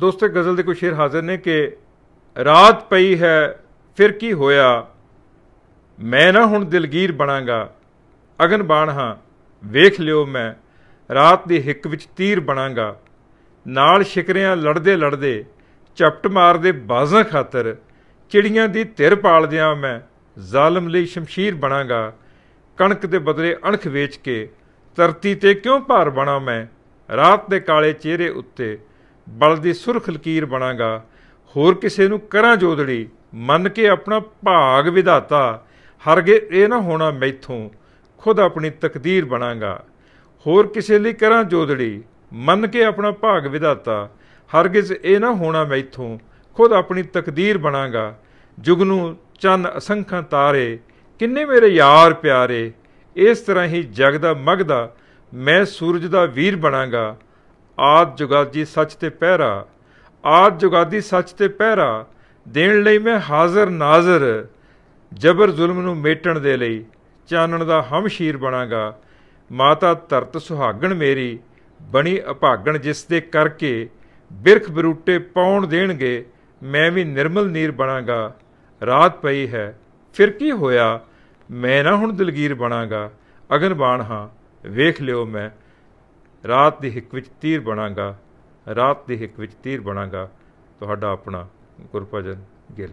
ਦੋਸਤੋ ਗਜ਼ਲ ਦੇ ਕੁਝ ਸ਼ੇਰ ਹਾਜ਼ਰ ਨੇ ਕਿ ਰਾਤ ਪਈ ਹੈ ਫਿਰ ਕੀ ਹੋਇਆ ਮੈਂ ਨਾ ਹੁਣ ਦਿਲਗੀਰ ਬਣਾਗਾ ਅਗਨ ਬਾਣ ਹਾਂ ਵੇਖ ਲਿਓ ਮੈਂ ਰਾਤ ਦੀ ਹਿੱਕ ਵਿੱਚ ਤੀਰ ਬਣਾਗਾ ਨਾਲ ਸ਼ਿਕਰਿਆਂ ਲੜਦੇ ਲੜਦੇ ਚਪਟ ਮਾਰਦੇ ਬਾਜ਼ਾਂ ਖਾਤਰ ਚਿੜੀਆਂ ਦੀ ਧਿਰ ਪਾਲਦਿਆਂ ਮੈਂ ਜ਼ਾਲਮ ਲਈ ਸ਼ਮਸ਼ੀਰ ਬਣਾਗਾ ਕਣਕ ਦੇ ਬਦਲੇ ਅਣਖ ਵੇਚ ਕੇ ਧਰਤੀ ਤੇ ਕਿਉਂ ਭਾਰ ਬਣਾ ਮੈਂ ਰਾਤ ਦੇ ਕਾਲੇ ਚਿਹਰੇ ਉੱਤੇ ਬਲ ਦੀ ਸੁਰਖ ਲਕੀਰ ਬਣਾਗਾ ਹੋਰ ਕਿਸੇ ਨੂੰ ਕਰਾਂ ਜੋਦੜੀ ਮੰਨ ਕੇ ਆਪਣਾ ਭਾਗ ਵਿਧਾਤਾ ਹਰਗੇ ਇਹ ਨਾ ਹੋਣਾ ਮੈਥੋਂ ਖੁਦ ਆਪਣੀ ਤਕਦੀਰ ਬਣਾਗਾ ਹੋਰ ਕਿਸੇ ਲਈ ਕਰਾਂ ਜੋਦੜੀ ਮੰਨ ਕੇ ਆਪਣਾ ਭਾਗ ਵਿਧਾਤਾ ਹਰਗਿਜ਼ ਇਹ ਨਾ ਹੋਣਾ ਮੈਥੋਂ ਖੁਦ ਆਪਣੀ ਤਕਦੀਰ ਜੁਗ ਜੁਗਨੂ ਚੰਨ ਅਸੰਖਾਂ ਤਾਰੇ ਕਿੰਨੇ ਮੇਰੇ ਯਾਰ ਪਿਆਰੇ ਇਸ ਤਰ੍ਹਾਂ ਹੀ ਜਗ ਦਾ ਮਗਦਾ ਮੈਂ ਸੂਰਜ ਦਾ ਵੀਰ ਬਣਾਗਾ ਆਦ ਜੁਗਾਦੀ ਸੱਚ ਤੇ ਪਹਿਰਾ ਆਦ ਜੁਗਾਦੀ ਸੱਚ ਤੇ ਪਹਿਰਾ ਦੇਣ ਲਈ ਮੈਂ ਹਾਜ਼ਰ ਨਾਜ਼ਰ ਜਬਰ ਜ਼ੁਲਮ ਨੂੰ ਮੇਟਣ ਦੇ ਲਈ ਚਾਨਣ ਦਾ ਹਮਸ਼ੀਰ ਬਣਾਗਾ ਮਾਤਾ ਧਰਤ ਸੁਹਾਗਣ ਮੇਰੀ ਬਣੀ ਅਭਾਗਣ ਜਿਸ ਦੇ ਕਰਕੇ ਬਿਰਖ ਬਰੂਟੇ ਪਾਉਣ ਦੇਣਗੇ ਮੈਂ ਵੀ ਨਿਰਮਲ ਨੀਰ ਬਣਾਗਾ ਰਾਤ ਪਈ ਹੈ ਫਿਰ ਕੀ ਹੋਇਆ ਮੈਂ ਨਾ ਹੁਣ ਦਿਲਗੀਰ ਬਣਾਗਾ ਬਾਣ ਹਾਂ ਵੇਖ ਲਿਓ ਮੈਂ ਰਾਤ ਦੀ ਹਿੱਕ ਵਿੱਚ ਤੀਰ ਬਣਾਗਾ ਰਾਤ ਦੀ ਹਿੱਕ ਵਿੱਚ ਤੀਰ ਬਣਾਗਾ ਤੁਹਾਡਾ ਆਪਣਾ ਗੁਰਪਜਨ ਗਿੱਲ